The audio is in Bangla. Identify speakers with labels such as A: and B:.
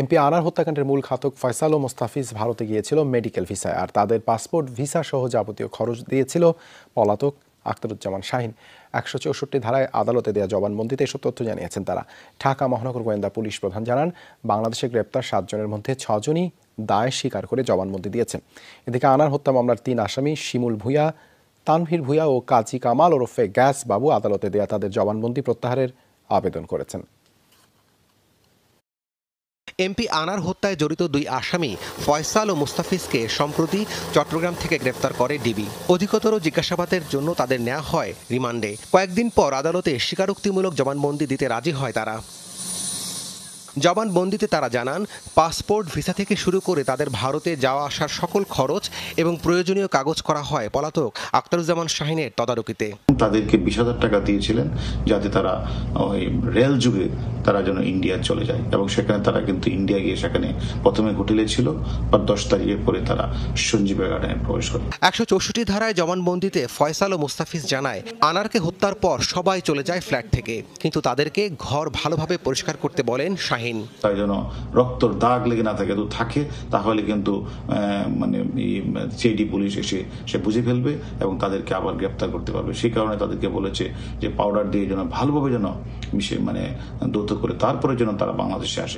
A: এমপি আনার হত্যাকাণ্ডের মূল খাতক ফয়সাল ও মোস্তাফিজ ভারতে গিয়েছিল মেডিকেল ভিসায় আর তাদের পাসপোর্ট ভিসা সহ যাবতীয় খরচ দিয়েছিল পলাতক আখতারুজ্জামান শাহিন একশো চৌষট্টি ধারায় আদালতে দেওয়া জবানবন্দিতে এসব তথ্য জানিয়েছেন তারা ঢাকা মহানগর গোয়েন্দা পুলিশ প্রধান জানান বাংলাদেশে গ্রেপ্তার সাতজনের মধ্যে ছজনই দায় স্বীকার করে জবানবন্দি দিয়েছেন এদিকে আনার হত্যা মামলার তিন আসামি শিমুল ভূয়া তানভীর ভূয়া ও কাজী কামাল ওরফে গ্যাস বাবু আদালতে দেয়া তাদের জবানবন্দি প্রত্যাহারের আবেদন করেছেন
B: এমপি আনার হত্যায় জড়িত দুই আসামি ফয়সাল ও মুস্তাফিজকে সম্প্রতি চট্টগ্রাম থেকে গ্রেপ্তার করে ডিবি অধিকতর জিজ্ঞাসাবাদের জন্য তাদের নেওয়া হয় রিমান্ডে কয়েকদিন পর আদালতে স্বীকারোক্তিমূলক জবানবন্দি দিতে রাজি হয় তারা জবানবন্দিতে তারা জানান পাসপোর্ট ভিসা থেকে শুরু করে তাদের ভারতে যাওয়া আসার সকল খরচ এবং প্রয়োজনীয় কাগজ করা হয় পলাতক আখতারুজ্জামান শাহিনের তদারকিতে
C: তাদেরকে বিশ হাজার টাকা দিয়েছিলেন যাতে তারা ওই রেল যুগে তারা যেন ইন্ডিয়া চলে যায় এবং সেখানে তারা কিন্তু ইন্ডিয়া গিয়ে সেখানে প্রথমে হোটেলে ছিল বা দশ তারিখের পরে তারা সঞ্জীব গার্ডেনে প্রবেশ করে
B: একশো চৌষট্টি ধারায় জবানবন্দিতে ফয়সাল ও মুস্তাফিজ জানায় আনারকে হত্যার পর সবাই চলে যায় ফ্ল্যাট থেকে কিন্তু তাদেরকে ঘর ভালোভাবে পরিষ্কার করতে বলেন শাহিন
C: তাই যেন রক্তর দাগ লেগে না থাকে তো থাকে তাহলে কিন্তু মানে সিআইডি পুলিশ এসে সে বুঝে ফেলবে এবং তাদেরকে আবার গ্রেপ্তার করতে পারবে সেই কারণে তাদেরকে বলেছে যে পাউডার দিয়ে যেন ভালোভাবে যেন মিশে মানে দ্রুত করে তার যেন তারা বাংলাদেশে আসে